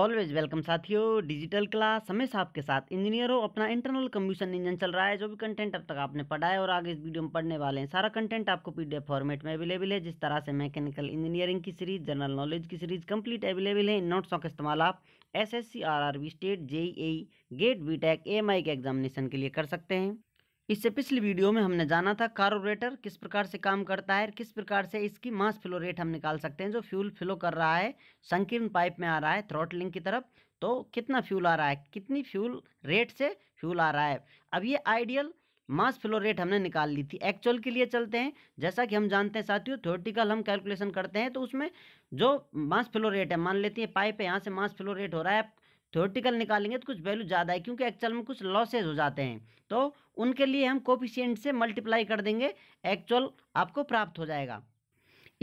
always welcome साथियों digital class हमेशा आपके साथ इंजीनियर हो अपना इंटरनल कम्बिशन इंजन चल रहा है जो भी कंटेंट अब तक आपने पढ़ा है और आगे इस वीडियो में पढ़ने वाले हैं सारा कंटेंट आपको पीडीएफ फॉर्मेट में अवेलेबल है जिस तरह से मैकेनिकल इंजीनियरिंग की सीरीज जनरल नॉलेज की सीरीज कंप्लीट अवेलेबल है इन नोट्सों का इस्तेमाल आप S S C R R state JE GATE B tech M I के एग्जामिनेशन के लिए कर सकते हैं इससे पिछली वीडियो में हमने जाना था कार्बोरेटर किस प्रकार से काम करता है किस प्रकार से इसकी मास फ्लो रेट हम निकाल सकते हैं जो फ्यूल फ्लो कर रहा है संकीर्ण पाइप में आ रहा है थ्रोटलिंग की तरफ तो कितना फ्यूल आ रहा है कितनी फ्यूल रेट से फ्यूल आ रहा है अब ये आइडियल मास फ्लो रेट हमने निकाल ली थी एक्चुअल के लिए चलते हैं जैसा कि हम जानते हैं साथियों थ्योरेटिकल हम कैलकुलेशन करते हैं तो उसमें जो मास फ्लो रेट है मान लेते हैं पाइप है यहाँ से मास फ्लो रेट हो रहा है थ्योरेटिकल निकालेंगे तो कुछ वैल्यू ज़्यादा है क्योंकि एक्चुअल में कुछ लॉसेज हो जाते हैं तो उनके लिए हम कोफिशियंट से मल्टीप्लाई कर देंगे एक्चुअल आपको प्राप्त हो जाएगा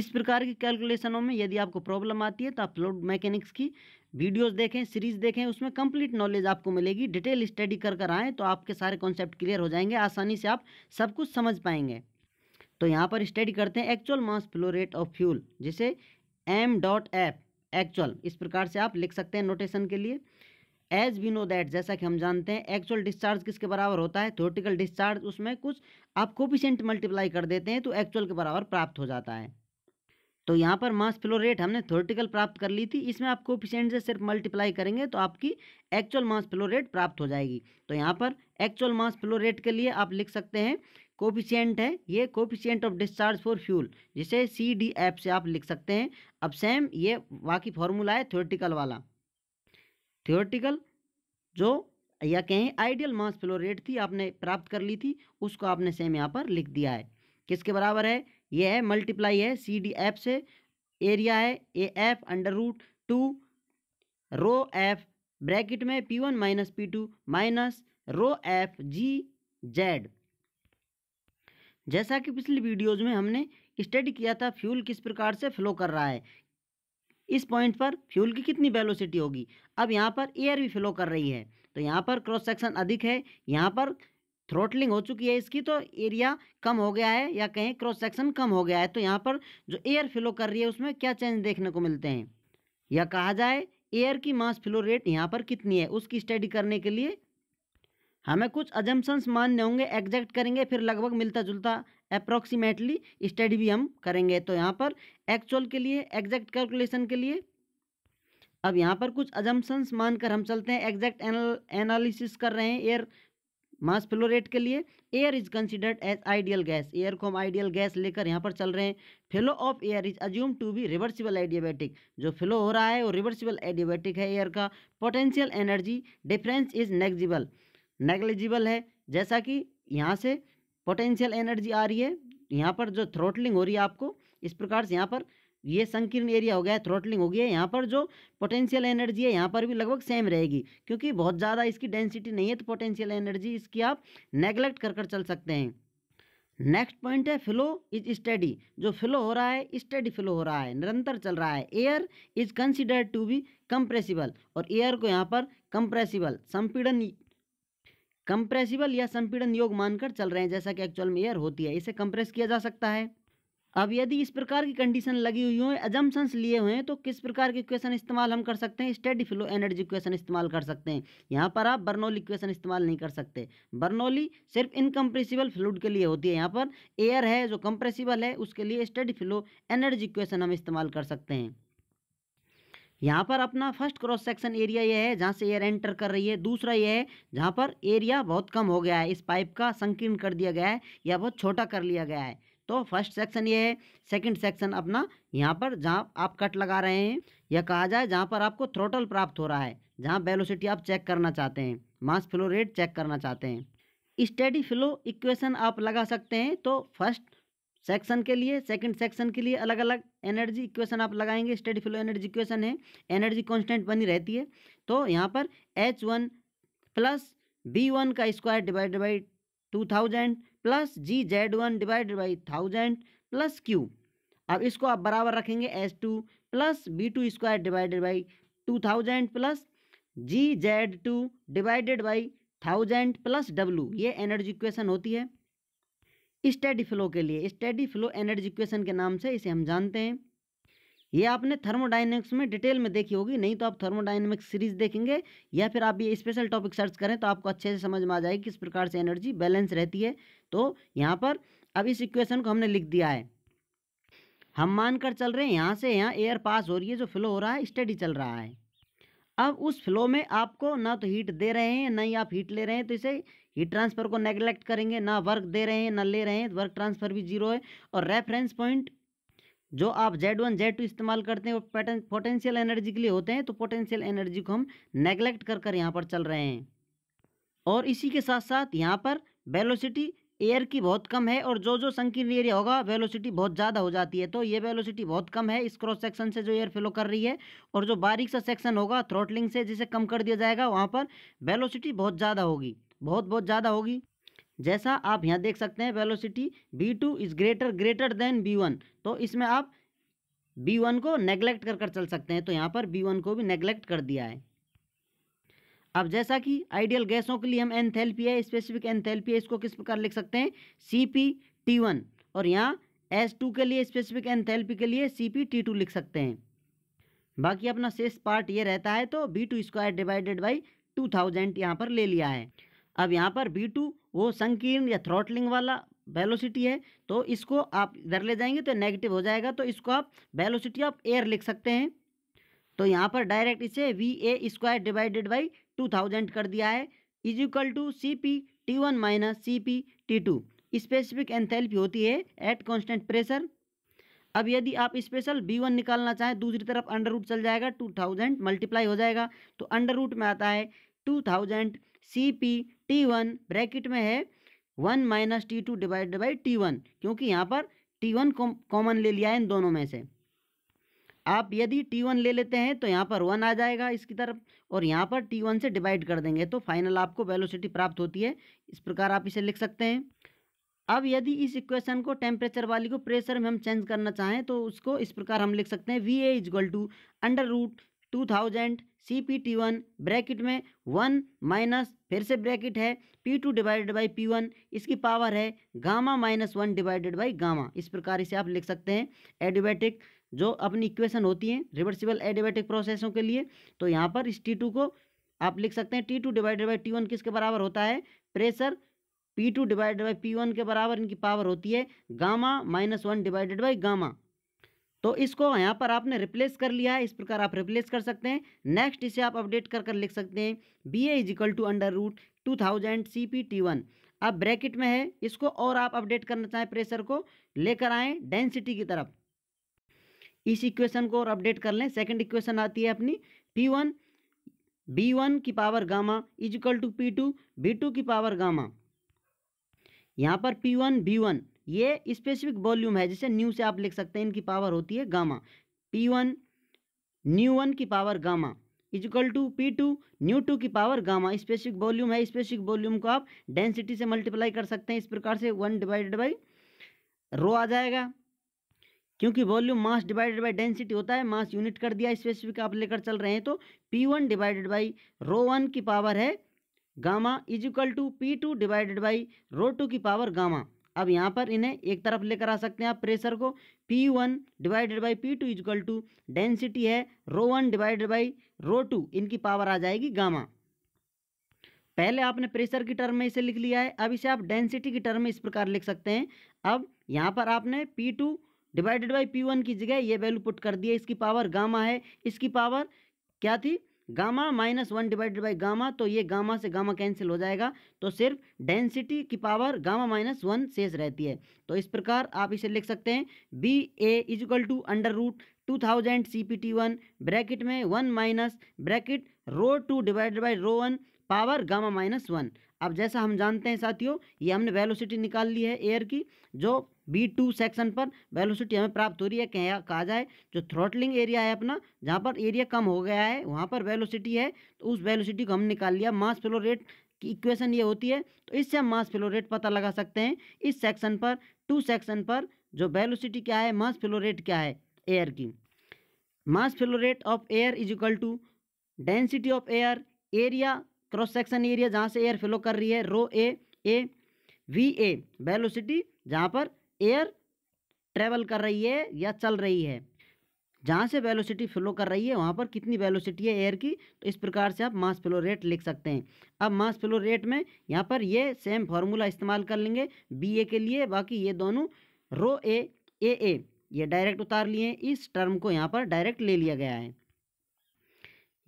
इस प्रकार की कैलकुलेशनों में यदि आपको प्रॉब्लम आती है तो आप लोड मैकेनिक्स की वीडियोस देखें सीरीज देखें उसमें कंप्लीट नॉलेज आपको मिलेगी डिटेल स्टडी कर कर आएँ तो आपके सारे कॉन्सेप्ट क्लियर हो जाएंगे आसानी से आप सब कुछ समझ पाएंगे तो यहाँ पर स्टडी करते हैं actual mass flow rate of fuel जिसे एम डॉट एफ एक्चुअल इस प्रकार से आप लिख सकते हैं नोटेशन के लिए एज वी नो दैट जैसा कि हम जानते हैं एक्चुअल डिस्चार्ज किसके बराबर होता है थोटिकल डिस्चार्ज उसमें कुछ आप कोपिशेंट मल्टीप्लाई कर देते हैं तो एक्चुअल के बराबर प्राप्त हो जाता है तो यहाँ पर मास फ्लो रेट हमने थ्योरेटिकल प्राप्त कर ली थी इसमें आप कोपिशेंट से सिर्फ मल्टीप्लाई करेंगे तो आपकी एक्चुअल मास फ्लो रेट प्राप्त हो जाएगी तो यहाँ पर एक्चुअल मास फ्लो रेट के लिए आप लिख सकते हैं कोपिशेंट है ये coefficient of discharge for fuel जिसे सी डी एफ से आप लिख सकते हैं अब सेम ये बाकी फॉर्मूला है थ्योरेटिकल वाला थियोरटिकल जो या कहें आइडियल मास फ्लो रेट थी आपने प्राप्त कर ली थी उसको आपने सेम यहाँ पर लिख दिया है किसके बराबर है यह है मल्टीप्लाई है सी डी एफ से एरिया है A F under root two rho F bracket में P one minus P two minus rho F G Z जैसा कि पिछली वीडियोज़ में हमने स्टडी किया था फ्यूल किस प्रकार से फ्लो कर रहा है इस पॉइंट पर फ्यूल की कितनी वेलोसिटी होगी अब यहाँ पर एयर भी फ्लो कर रही है तो यहाँ पर क्रॉस सेक्शन अधिक है यहाँ पर थ्रोटलिंग हो चुकी है इसकी तो एरिया कम हो गया है या कहें क्रॉस सेक्शन कम हो गया है तो यहाँ पर जो एयर फ्लो कर रही है उसमें क्या चेंज देखने को मिलते हैं या कहा जाए एयर की मास फ्लो रेट यहाँ पर कितनी है उसकी स्टडी करने के लिए हमें कुछ अजम्पन्स मानने होंगे एग्जैक्ट करेंगे फिर लगभग मिलता जुलता अप्रॉक्सीमेटली स्टडी भी हम करेंगे तो यहाँ पर एक्चुअल के लिए एग्जैक्ट कैलकुलेशन के लिए अब यहाँ पर कुछ अजम्पन्स मानकर हम चलते हैं एग्जैक्ट एनालिसिस कर रहे हैं एयर मास फ्लो रेट के लिए air is considered as ideal gas air को हम आइडियल गैस लेकर यहाँ पर चल रहे हैं flow of air is assumed to be reversible adiabatic जो फ्लो हो रहा है वो रिवर्सिबल एडियाबैटिक है एयर का potential energy difference is negligible negligible है जैसा कि यहाँ से पोटेंशियल एनर्जी आ रही है यहाँ पर जो थ्रोटलिंग हो रही है आपको इस प्रकार से यहाँ पर ये संकीर्ण एरिया हो गया है थ्रोटलिंग हो गई है यहाँ पर जो पोटेंशियल एनर्जी है यहाँ पर भी लगभग सेम रहेगी क्योंकि बहुत ज़्यादा इसकी डेंसिटी नहीं है तो पोटेंशियल एनर्जी इसकी आप नेगलेक्ट कर कर चल सकते हैं नेक्स्ट पॉइंट है फ्लो इज स्टडी जो फ्लो हो रहा है स्टडी फ्लो हो रहा है निरंतर चल रहा है air is considered to be compressible और एयर को यहाँ पर कंप्रेसिबल संपीड़न कंप्रेसिबल या संपीड़न योग मानकर चल रहे हैं जैसा कि एक्चुअल में एयर होती है इसे कंप्रेस किया जा सकता है अब यदि इस प्रकार की कंडीशन लगी हुई हो एजम्पन्स लिए हुए हैं तो किस प्रकार के इक्वेशन इस्तेमाल हम कर सकते हैं स्टेडी फ्लो एनर्जी इक्वेशन इस्तेमाल कर सकते हैं यहाँ पर आप बर्नौली इक्वेशन इस्तेमाल नहीं कर सकते बर्नौली सिर्फ इनकम्प्रेसिबल फ्लूड के लिए होती है यहाँ पर एयर है जो कंप्रेसिबल है उसके लिए स्टेडी फ्लो एनर्जी इक्वेशन हम इस्तेमाल कर सकते हैं यहाँ पर अपना फर्स्ट क्रॉस सेक्शन एरिया ये है जहाँ से एयर एंटर कर रही है दूसरा ये है जहाँ पर एरिया बहुत कम हो गया है इस पाइप का संकीर्ण कर दिया गया है या बहुत छोटा कर लिया गया है तो फर्स्ट सेक्शन ये है सेकंड सेक्शन अपना यहाँ पर जहाँ आप कट लगा रहे हैं या कहा जाए जहाँ पर आपको थ्रोटल प्राप्त हो रहा है जहाँ बेलोसिटी आप चेक करना चाहते हैं मास फ्लो रेट चेक करना चाहते हैं स्टडी फ्लो इक्वेशन आप लगा सकते हैं तो फर्स्ट सेक्शन के लिए सेकंड सेक्शन के लिए अलग अलग एनर्जी इक्वेशन आप लगाएंगे स्टेडी फ्लो एनर्जी इक्वेशन है एनर्जी कांस्टेंट बनी रहती है तो यहाँ पर H one plus V one का square divide by two thousand plus G Z one divide by thousand plus Q अब इसको आप बराबर रखेंगे H two plus V two square divided by two thousand plus G Z two divided by thousand plus W ये energy equation होती है steady flow के लिए स्टेडी फ्लो एनर्जी इक्वेशन के नाम से इसे हम जानते हैं ये आपने थर्मोडाइनमिक्स में डिटेल में देखी होगी नहीं तो आप थर्मोडाइनमिक्स सीरीज देखेंगे या फिर आप ये स्पेशल टॉपिक सर्च करें तो आपको अच्छे से समझ में आ जाएगी किस प्रकार से एनर्जी बैलेंस रहती है तो यहाँ पर अब इस इक्वेशन को हमने लिख दिया है हम मानकर चल रहे हैं यहाँ से यहाँ एयर पास हो रही है जो फ्लो हो रहा है स्टडी चल रहा है अब उस फ्लो में आपको ना तो हीट दे रहे हैं ना ही आप हीट ले रहे हैं तो इसे हीट ट्रांसफर को नेग्लेक्ट करेंगे ना वर्क दे रहे हैं ना ले रहे हैं वर्क ट्रांसफर भी जीरो है और रेफरेंस पॉइंट जो आप जेड वन जेड टू इस्तेमाल करते हैं वो पोटेंशियल एनर्जी के लिए होते हैं तो पोटेंशियल एनर्जी को हम नेग्लेक्ट कर कर यहाँ पर चल रहे हैं और इसी के साथ साथ यहाँ पर वेलोसिटी एयर की बहुत कम है और जो जो संकीर्ण एरिया होगा वेलोसिटी बहुत ज़्यादा हो जाती है तो ये वेलोसिटी बहुत कम है इस क्रॉस सेक्शन से जो एयर फ्लो कर रही है और जो बारीक सा सेक्शन होगा थ्रोटलिंग से जिसे कम कर दिया जाएगा वहाँ पर वेलोसिटी बहुत ज़्यादा होगी बहुत बहुत ज़्यादा होगी जैसा आप यहाँ देख सकते हैं velocity V two is greater greater than V one तो इसमें आप बी वन को नेग्लेक्ट कर कर चल सकते हैं तो यहाँ पर बी वन को भी नेग्लेक्ट कर दिया है अब जैसा कि आइडियल गैसों के लिए हम एनथेल्पी है स्पेसिफिक एनथेल्पी है इसको किस प्रकार लिख सकते हैं सी पी टी वन और यहाँ एस टू के लिए स्पेसिफिक एनथेल्पी के लिए सी पी टी टू लिख सकते हैं बाकी अपना शेष पार्ट ये रहता है तो V two square divided by two thousand यहाँ पर ले लिया है अब यहाँ पर बी टू वो संकीर्ण या थ्रॉटलिंग वाला वेलोसिटी है तो इसको आप इधर ले जाएंगे तो नेगेटिव हो जाएगा तो इसको आप वेलोसिटी ऑफ एयर लिख सकते हैं तो यहाँ पर डायरेक्ट इसे V A square divided by two thousand कर दिया है is equal to C P T one minus C P T two specific enthalpy होती है एट कॉन्स्टेंट प्रेशर अब यदि आप स्पेशल बी वन निकालना चाहें दूसरी तरफ अंडर रूट चल जाएगा टू थाउजेंड मल्टीप्लाई हो जाएगा तो अंडर रूट में आता है two thousand C P T one bracket में है one minus T two divide by T one क्योंकि यहाँ पर टी वन कॉमन ले लिया है इन दोनों में से आप यदि टी वन ले लेते हैं तो यहाँ पर वन आ जाएगा इसकी तरफ और यहाँ पर टी वन से डिवाइड कर देंगे तो फाइनल आपको वेलोसिटी प्राप्त होती है इस प्रकार आप इसे लिख सकते हैं अब यदि इस इक्वेशन को टेम्परेचर वाली को प्रेशर में हम चेंज करना चाहें तो उसको इस प्रकार हम लिख सकते हैं V A is equal to under root two thousand C P T one bracket में वन माइनस फिर से ब्रैकेट है P two divided by P one इसकी पावर है gamma minus one divided by gamma इस प्रकार इसे आप लिख सकते हैं एडिबैटिक जो अपनी इक्वेशन होती हैं रिवर्सिबल एडिबैटिक प्रोसेसों के लिए तो यहाँ पर इस टी टू को आप लिख सकते हैं T two divided by T one किसके बराबर होता है pressure P two divided by P one के बराबर इनकी पावर होती है gamma minus one divided by gamma तो इसको यहाँ पर आपने रिप्लेस कर लिया है इस प्रकार आप रिप्लेस कर सकते हैं नेक्स्ट इसे आप अपडेट कर कर लिख सकते हैं V A is equal to under root two thousand C P T one अब ब्रैकेट में है इसको और आप अपडेट करना चाहें प्रेशर को लेकर आएँ डेंसिटी की तरफ इस इक्वेशन को और अपडेट कर लें सेकेंड इक्वेशन आती है अपनी पी वन बी वन की power gamma is equal to P two V two की पावर गामा यहाँ पर पी वन बी वन ये स्पेसिफिक वॉल्यूम है जैसे न्यू से आप लिख सकते हैं इनकी पावर होती है gamma P one nu one की power gamma is equal to P two nu two की पावर गामा स्पेसिफिक वॉल्यूम है स्पेसिफिक वॉल्यूम को आप डेंसिटी से मल्टीप्लाई कर सकते हैं इस प्रकार से वन डिवाइडेड बाई रो आ जाएगा क्योंकि volume mass divided by density होता है मास यूनिट कर दिया स्पेसिफिक आप लेकर चल रहे हैं तो P one divided by rho one की पावर है gamma is equal to P two divided by rho two की पावर गामा अब यहाँ पर इन्हें एक तरफ लेकर आ सकते हैं आप प्रेशर को P one divided by P two is equal to density है rho one divided by rho two इनकी पावर आ जाएगी गामा पहले आपने प्रेशर की टर्म में इसे लिख लिया है अब इसे आप डेंसिटी की टर्म में इस प्रकार लिख सकते हैं अब यहाँ पर आपने P two divided by P one की जगह ये वैल्यू पुट कर दिया इसकी पावर गामा है इसकी पावर क्या थी gamma minus one divided by gamma तो ये गामा से गामा कैंसिल हो जाएगा तो सिर्फ डेंसिटी की पावर गामा माइनस वन शेष रहती है तो इस प्रकार आप इसे लिख सकते हैं V A is equal to under root two thousand C P T one bracket में one minus bracket rho two divided by rho one power gamma minus one अब जैसा हम जानते हैं साथियों ये हमने वेलोसिटी निकाल ली है एयर की जो बी टू सेक्शन पर वेलोसिटी हमें प्राप्त हो रही है क्या कहा जाए जो थ्रोटलिंग एरिया है अपना जहाँ पर एरिया कम हो गया है वहाँ पर वेलोसिटी है तो उस वेलोसिटी को हम निकाल लिया मास फ्लो रेट की इक्वेशन ये होती है तो इससे हम मास फ्लो रेट पता लगा सकते हैं इस सेक्शन पर टू सेक्शन पर जो वेलोसिटी क्या है मास फ्लो रेट क्या है एयर की mass flow rate of air is equal to density of air area cross section area जहाँ से एयर फ्लो कर रही है रो ए ए वी ए वेलोसिटी जहाँ पर एयर ट्रेवल कर रही है या चल रही है जहाँ से वेलोसिटी फ्लो कर रही है वहाँ पर कितनी वेलोसिटी है एयर की तो इस प्रकार से आप मास फ्लो रेट लिख सकते हैं अब मास फ्लो रेट में यहाँ पर ये सेम फार्मूला इस्तेमाल कर लेंगे बी ए के लिए बाकी ये दोनों रो ए ए ए ये डायरेक्ट उतार लिए इस टर्म को यहाँ पर डायरेक्ट ले लिया गया है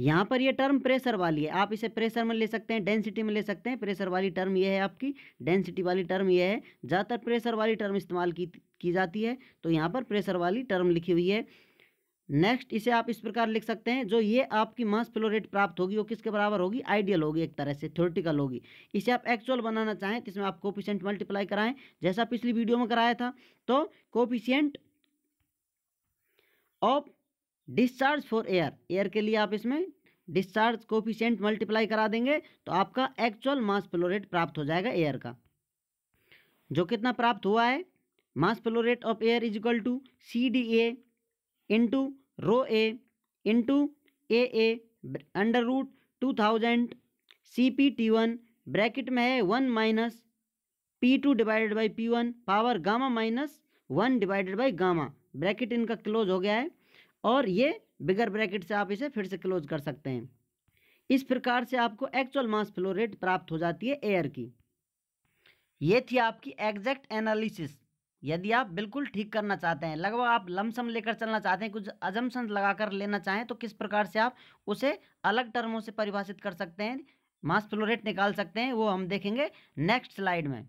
यहाँ पर ये टर्म प्रेशर वाली है आप इसे प्रेशर में ले सकते हैं डेंसिटी में ले सकते हैं प्रेशर वाली टर्म ये है आपकी डेंसिटी वाली टर्म ये है ज़्यादातर प्रेशर वाली टर्म इस्तेमाल की की जाती है तो यहाँ पर प्रेशर वाली टर्म लिखी हुई है नेक्स्ट इसे आप इस प्रकार लिख सकते हैं जो ये आपकी मास फ्लो रेट प्राप्त होगी वो किसके बराबर होगी आइडियल होगी एक तरह से थ्योरेटिकल होगी इसे आप एक्चुअल बनाना चाहें तो इसमें आप कोपिशेंट मल्टीप्लाई कराएं जैसा पिछली वीडियो में कराया था तो coefficient of discharge for air air के लिए आप इसमें डिस्चार्ज कोफिशेंट मल्टीप्लाई करा देंगे तो आपका एक्चुअल मास फ्लोरेट प्राप्त हो जाएगा एयर का जो कितना प्राप्त हुआ है mass flow rate of air is equal to C D A into rho A into A A under root two thousand C P T one bracket में है one minus P two divided by P one power gamma minus one divided by gamma bracket इनका close हो गया है और ये बिगर bracket से आप इसे फिर से क्लोज कर सकते हैं इस प्रकार से आपको एक्चुअल मास फ्लो रेट प्राप्त हो जाती है एयर की ये थी आपकी एग्जैक्ट एनालिसिस यदि आप बिल्कुल ठीक करना चाहते हैं लगभग आप लमसम लेकर चलना चाहते हैं कुछ अजमसन लगाकर लेना चाहें तो किस प्रकार से आप उसे अलग टर्मों से परिभाषित कर सकते हैं मास फ्लोरेट निकाल सकते हैं वो हम देखेंगे नेक्स्ट स्लाइड में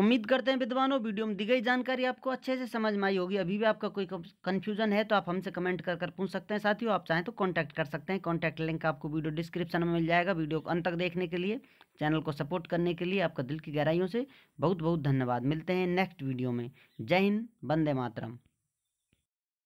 उम्मीद करते हैं विद्वानों वीडियो में दी गई जानकारी आपको अच्छे से समझ में आई होगी अभी भी आपका कोई कन्फ्यूजन है तो आप हमसे कमेंट कर कर पूछ सकते हैं साथियों आप चाहें तो कांटेक्ट कर सकते हैं कांटेक्ट लिंक आपको वीडियो डिस्क्रिप्शन में मिल जाएगा वीडियो को अंत तक देखने के लिए चैनल को सपोर्ट करने के लिए आपका दिल की गहराइयों से बहुत बहुत धन्यवाद मिलते हैं नेक्स्ट वीडियो में जय हिंद वंदे मातरम